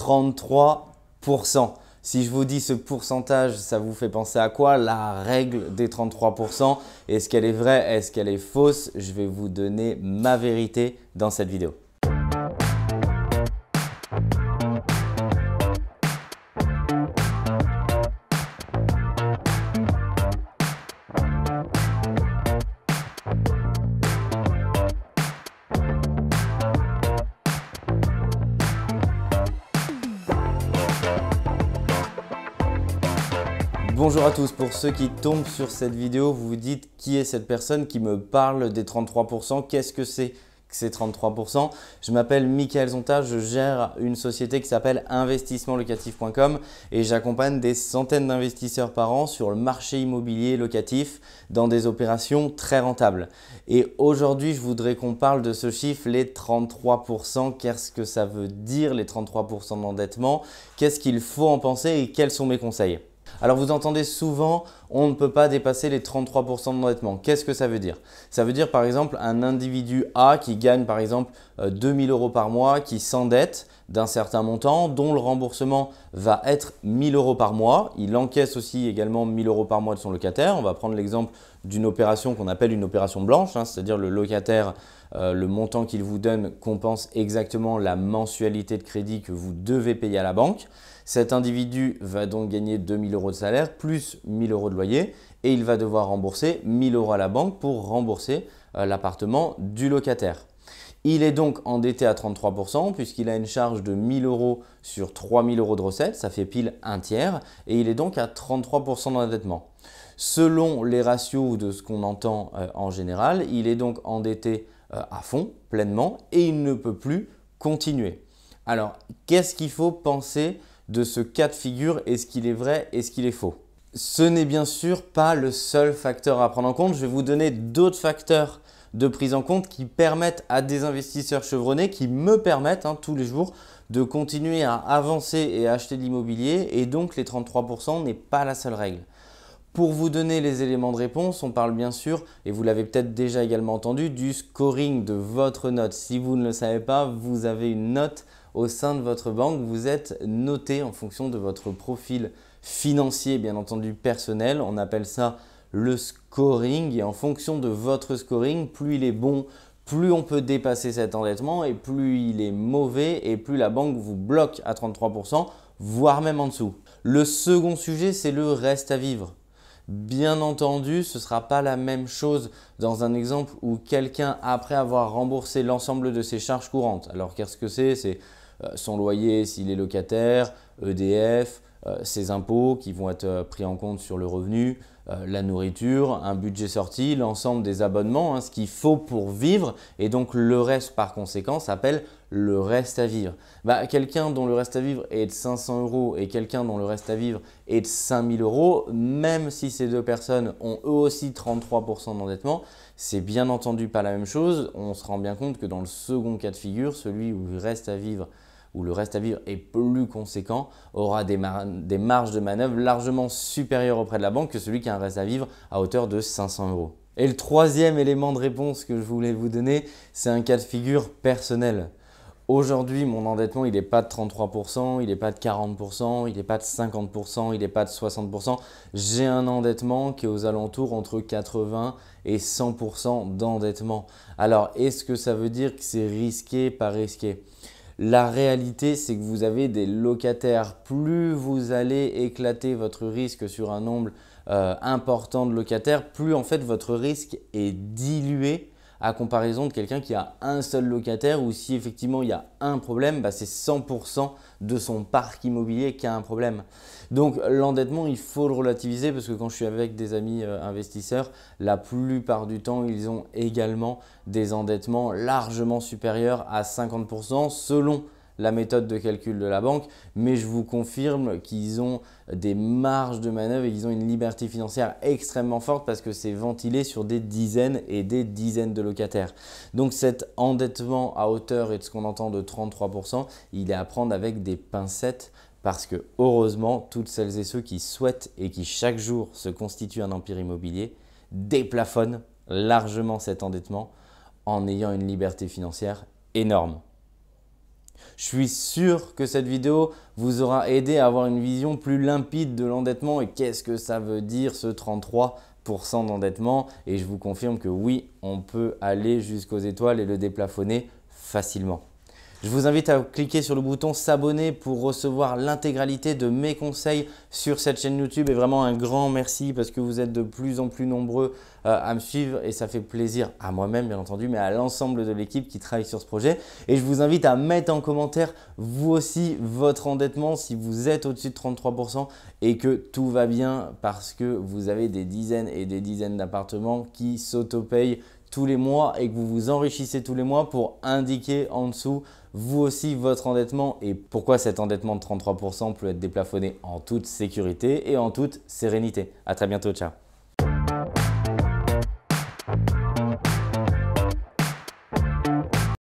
33%. Si je vous dis ce pourcentage, ça vous fait penser à quoi La règle des 33%. Est-ce qu'elle est vraie Est-ce qu'elle est fausse Je vais vous donner ma vérité dans cette vidéo. Bonjour à tous, pour ceux qui tombent sur cette vidéo, vous vous dites qui est cette personne qui me parle des 33%, qu'est-ce que c'est que ces 33%. Je m'appelle Michael Zonta, je gère une société qui s'appelle investissementlocatif.com et j'accompagne des centaines d'investisseurs par an sur le marché immobilier locatif dans des opérations très rentables. Et aujourd'hui, je voudrais qu'on parle de ce chiffre, les 33%. Qu'est-ce que ça veut dire, les 33% d'endettement Qu'est-ce qu'il faut en penser et quels sont mes conseils alors vous entendez souvent on ne peut pas dépasser les 33% d'endettement. Qu'est-ce que ça veut dire Ça veut dire par exemple un individu A qui gagne par exemple 2000 euh, euros par mois, qui s'endette d'un certain montant, dont le remboursement va être 1000 euros par mois. Il encaisse aussi également 1000 euros par mois de son locataire. On va prendre l'exemple d'une opération qu'on appelle une opération blanche, hein, c'est-à-dire le locataire euh, le montant qu'il vous donne compense exactement la mensualité de crédit que vous devez payer à la banque. Cet individu va donc gagner 2000 euros de salaire plus 1000 euros de loyer et il va devoir rembourser 1000 euros à la banque pour rembourser euh, l'appartement du locataire. Il est donc endetté à 33% puisqu'il a une charge de 1000 euros sur 3000 euros de recettes, ça fait pile un tiers, et il est donc à 33% d'endettement. Selon les ratios de ce qu'on entend euh, en général, il est donc endetté euh, à fond, pleinement, et il ne peut plus continuer. Alors, qu'est-ce qu'il faut penser de ce cas de figure Est-ce qu'il est vrai Est-ce qu'il est faux Ce n'est bien sûr pas le seul facteur à prendre en compte. Je vais vous donner d'autres facteurs de prise en compte qui permettent à des investisseurs chevronnés, qui me permettent hein, tous les jours de continuer à avancer et à acheter de l'immobilier. Et donc, les 33% n'est pas la seule règle. Pour vous donner les éléments de réponse, on parle bien sûr, et vous l'avez peut-être déjà également entendu, du scoring de votre note. Si vous ne le savez pas, vous avez une note au sein de votre banque. Vous êtes noté en fonction de votre profil financier, bien entendu personnel. On appelle ça le scoring. Et en fonction de votre scoring, plus il est bon, plus on peut dépasser cet endettement, et plus il est mauvais, et plus la banque vous bloque à 33%, voire même en dessous. Le second sujet, c'est le reste à vivre. Bien entendu, ce ne sera pas la même chose dans un exemple où quelqu'un, après avoir remboursé l'ensemble de ses charges courantes, alors qu'est-ce que c'est C'est euh, son loyer s'il est locataire, EDF, ses euh, impôts qui vont être euh, pris en compte sur le revenu, euh, la nourriture, un budget sorti, l'ensemble des abonnements, hein, ce qu'il faut pour vivre, et donc le reste par conséquent s'appelle le reste à vivre. Bah, quelqu'un dont le reste à vivre est de 500 euros et quelqu'un dont le reste à vivre est de 5000 euros, même si ces deux personnes ont eux aussi 33% d'endettement, c'est bien entendu pas la même chose. On se rend bien compte que dans le second cas de figure, celui où il reste à vivre où le reste à vivre est plus conséquent, aura des, marges de manœuvre largement supérieures auprès de la banque que celui qui a un reste à vivre à hauteur de 500 euros. Et le troisième élément de réponse que je voulais vous donner, c'est un cas de figure personnel. Aujourd'hui, mon endettement, il n'est pas de 33%, il n'est pas de 40%, il n'est pas de 50%, il n'est pas de 60%. J'ai un endettement qui est aux alentours entre 80 et 100% d'endettement. Alors, est-ce que ça veut dire que c'est risqué, pas risqué la réalité, c'est que vous avez des locataires. Plus vous allez éclater votre risque sur un nombre euh, important de locataires, plus en fait votre risque est dilué à comparaison de quelqu'un qui a un seul locataire ou si effectivement il y a un problème, bah, c'est 100% de son parc immobilier qui a un problème. Donc l'endettement, il faut le relativiser parce que quand je suis avec des amis euh, investisseurs, la plupart du temps, ils ont également des endettements largement supérieurs à 50% selon la méthode de calcul de la banque, mais je vous confirme qu'ils ont des marges de manœuvre et qu'ils ont une liberté financière extrêmement forte parce que c'est ventilé sur des dizaines et des dizaines de locataires. Donc cet endettement à hauteur et de ce qu'on entend de 33%, il est à prendre avec des pincettes parce que heureusement, toutes celles et ceux qui souhaitent et qui chaque jour se constituent un empire immobilier déplafonnent largement cet endettement en ayant une liberté financière énorme. Je suis sûr que cette vidéo vous aura aidé à avoir une vision plus limpide de l'endettement et qu'est-ce que ça veut dire ce 33% d'endettement. Et je vous confirme que oui, on peut aller jusqu'aux étoiles et le déplafonner facilement. Je vous invite à cliquer sur le bouton s'abonner pour recevoir l'intégralité de mes conseils sur cette chaîne YouTube. Et vraiment un grand merci parce que vous êtes de plus en plus nombreux euh, à me suivre et ça fait plaisir à moi-même bien entendu, mais à l'ensemble de l'équipe qui travaille sur ce projet. Et je vous invite à mettre en commentaire vous aussi votre endettement si vous êtes au-dessus de 33% et que tout va bien parce que vous avez des dizaines et des dizaines d'appartements qui s'autopayent tous les mois et que vous vous enrichissez tous les mois pour indiquer en dessous vous aussi votre endettement et pourquoi cet endettement de 33% peut être déplafonné en toute sécurité et en toute sérénité. À très bientôt, ciao